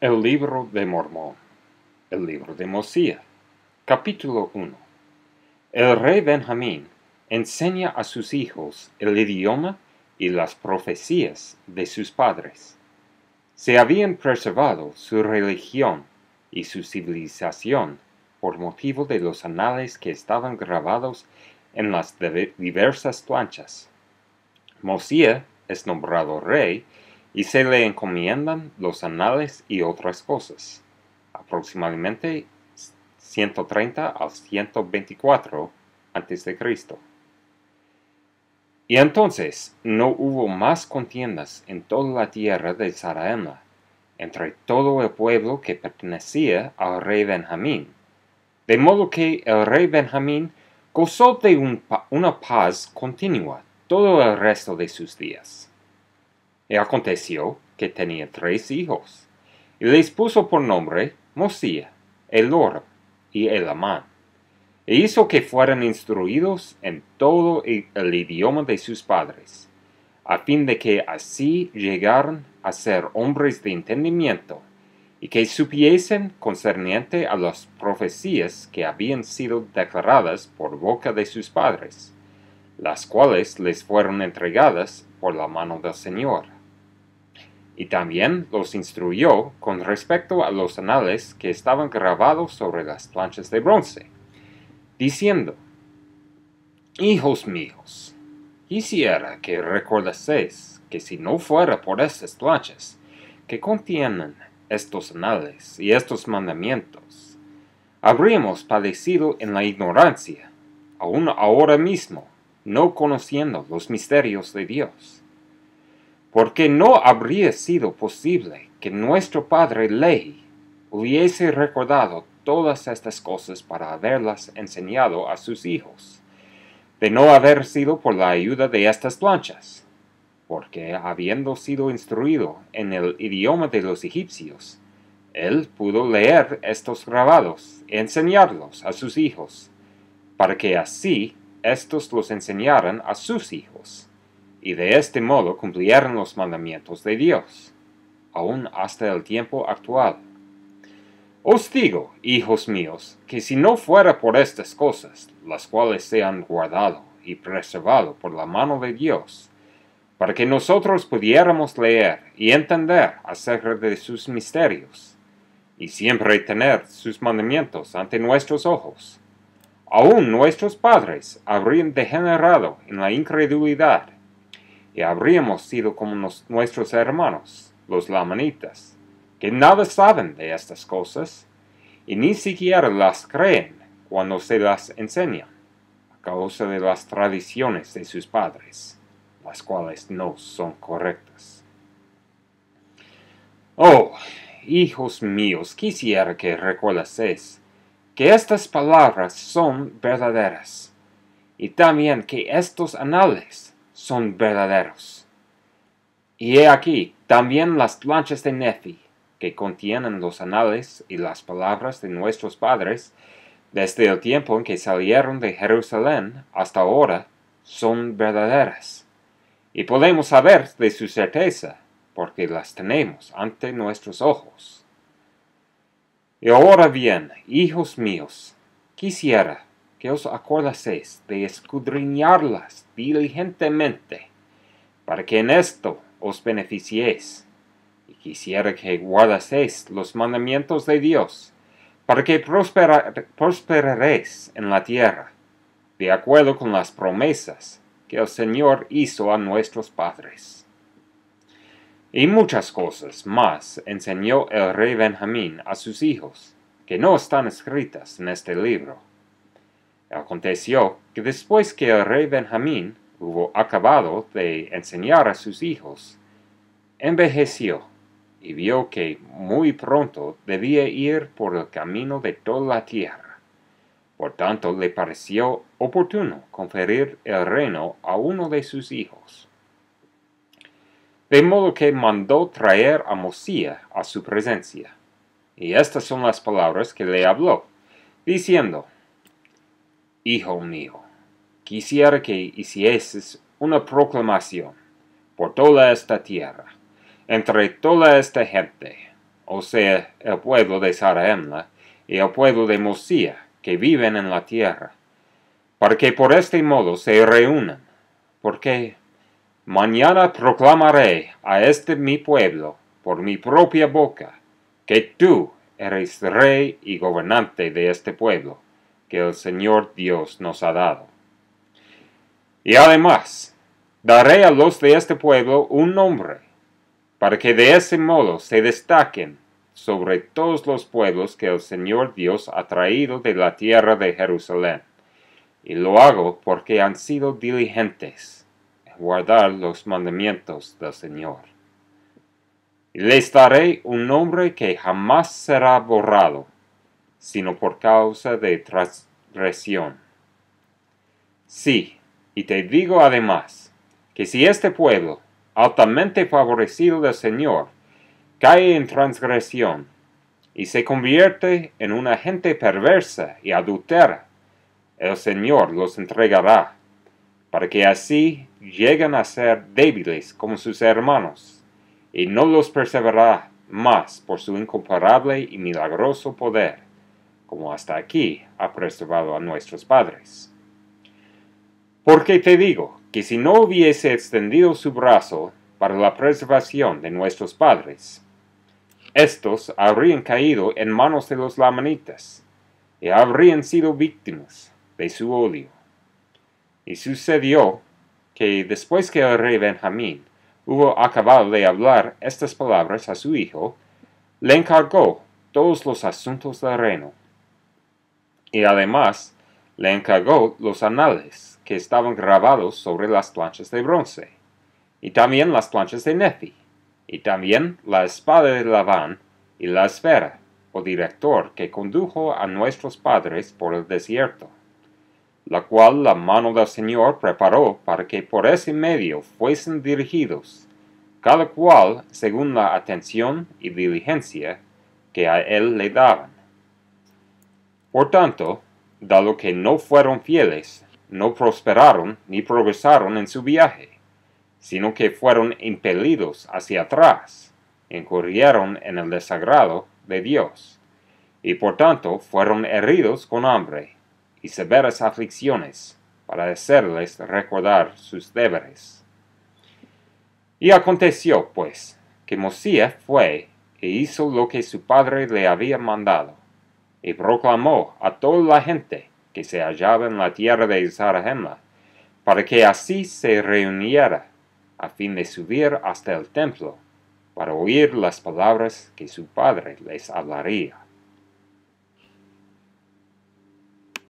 El libro de Mormón. El libro de Mosía Capítulo 1. El rey Benjamín enseña a sus hijos el idioma y las profecías de sus padres. Se habían preservado su religión y su civilización por motivo de los anales que estaban grabados en las diversas planchas. Mosía es nombrado rey y se le encomiendan los anales y otras cosas, aproximadamente 130 al 124 Cristo. Y entonces no hubo más contiendas en toda la tierra de Saraema, entre todo el pueblo que pertenecía al rey Benjamín, de modo que el rey Benjamín gozó de una paz continua todo el resto de sus días. Y aconteció que tenía tres hijos, y les puso por nombre Mosía, Elor y Elamán, e hizo que fueran instruidos en todo el idioma de sus padres, a fin de que así llegaran a ser hombres de entendimiento, y que supiesen concerniente a las profecías que habían sido declaradas por boca de sus padres, las cuales les fueron entregadas por la mano del Señor y también los instruyó con respecto a los anales que estaban grabados sobre las planchas de bronce, diciendo, Hijos míos, quisiera que recordaseis que si no fuera por estas planchas que contienen estos anales y estos mandamientos, habríamos padecido en la ignorancia, aun ahora mismo, no conociendo los misterios de Dios porque no habría sido posible que nuestro padre Lehi hubiese recordado todas estas cosas para haberlas enseñado a sus hijos, de no haber sido por la ayuda de estas planchas, porque habiendo sido instruido en el idioma de los egipcios, él pudo leer estos grabados y enseñarlos a sus hijos, para que así éstos los enseñaran a sus hijos y de este modo cumplieron los mandamientos de Dios, aún hasta el tiempo actual. Os digo, hijos míos, que si no fuera por estas cosas, las cuales se han guardado y preservado por la mano de Dios, para que nosotros pudiéramos leer y entender acerca de sus misterios, y siempre tener sus mandamientos ante nuestros ojos. Aún nuestros padres habrían degenerado en la incredulidad habríamos sido como nuestros hermanos, los lamanitas, que nada saben de estas cosas y ni siquiera las creen cuando se las enseñan, a causa de las tradiciones de sus padres, las cuales no son correctas. Oh, hijos míos, quisiera que recordaseis que estas palabras son verdaderas, y también que estos anales son verdaderos. Y he aquí también las planchas de Nefi, que contienen los anales y las palabras de nuestros padres, desde el tiempo en que salieron de Jerusalén hasta ahora, son verdaderas. Y podemos saber de su certeza, porque las tenemos ante nuestros ojos. Y ahora bien, hijos míos, quisiera que os acordaseis de escudriñarlas diligentemente, para que en esto os beneficiéis. Y quisiera que guardaseis los mandamientos de Dios, para que prosperaréis en la tierra, de acuerdo con las promesas que el Señor hizo a nuestros padres. Y muchas cosas más enseñó el rey Benjamín a sus hijos, que no están escritas en este libro. Aconteció que después que el rey Benjamín hubo acabado de enseñar a sus hijos, envejeció y vio que muy pronto debía ir por el camino de toda la tierra. Por tanto le pareció oportuno conferir el reino a uno de sus hijos. De modo que mandó traer a Mosía a su presencia. Y estas son las palabras que le habló, diciendo, Hijo mío, quisiera que hicieses una proclamación por toda esta tierra, entre toda esta gente, o sea, el pueblo de Saraemla y el pueblo de Mosía, que viven en la tierra, para que por este modo se reúnan, porque mañana proclamaré a este mi pueblo por mi propia boca, que tú eres rey y gobernante de este pueblo que el Señor Dios nos ha dado. Y además, daré a los de este pueblo un nombre, para que de ese modo se destaquen sobre todos los pueblos que el Señor Dios ha traído de la tierra de Jerusalén. Y lo hago porque han sido diligentes en guardar los mandamientos del Señor. Y les daré un nombre que jamás será borrado sino por causa de transgresión. Sí, y te digo además, que si este pueblo, altamente favorecido del Señor, cae en transgresión, y se convierte en una gente perversa y adultera, el Señor los entregará, para que así lleguen a ser débiles como sus hermanos, y no los perseverará más por su incomparable y milagroso poder como hasta aquí ha preservado a nuestros padres. Porque te digo que si no hubiese extendido su brazo para la preservación de nuestros padres, estos habrían caído en manos de los lamanitas y habrían sido víctimas de su odio. Y sucedió que después que el rey Benjamín hubo acabado de hablar estas palabras a su hijo, le encargó todos los asuntos del reino y además le encargó los anales que estaban grabados sobre las planchas de bronce, y también las planchas de Nefi, y también la espada de Labán y la esfera, o director que condujo a nuestros padres por el desierto, la cual la mano del Señor preparó para que por ese medio fuesen dirigidos, cada cual según la atención y diligencia que a él le daban. Por tanto, dado que no fueron fieles, no prosperaron ni progresaron en su viaje, sino que fueron impelidos hacia atrás, incurrieron en el desagrado de Dios, y por tanto fueron heridos con hambre y severas aflicciones, para hacerles recordar sus deberes. Y aconteció, pues, que Mosías fue e hizo lo que su padre le había mandado y proclamó a toda la gente que se hallaba en la tierra de Zarahemla, para que así se reuniera, a fin de subir hasta el templo, para oír las palabras que su padre les hablaría.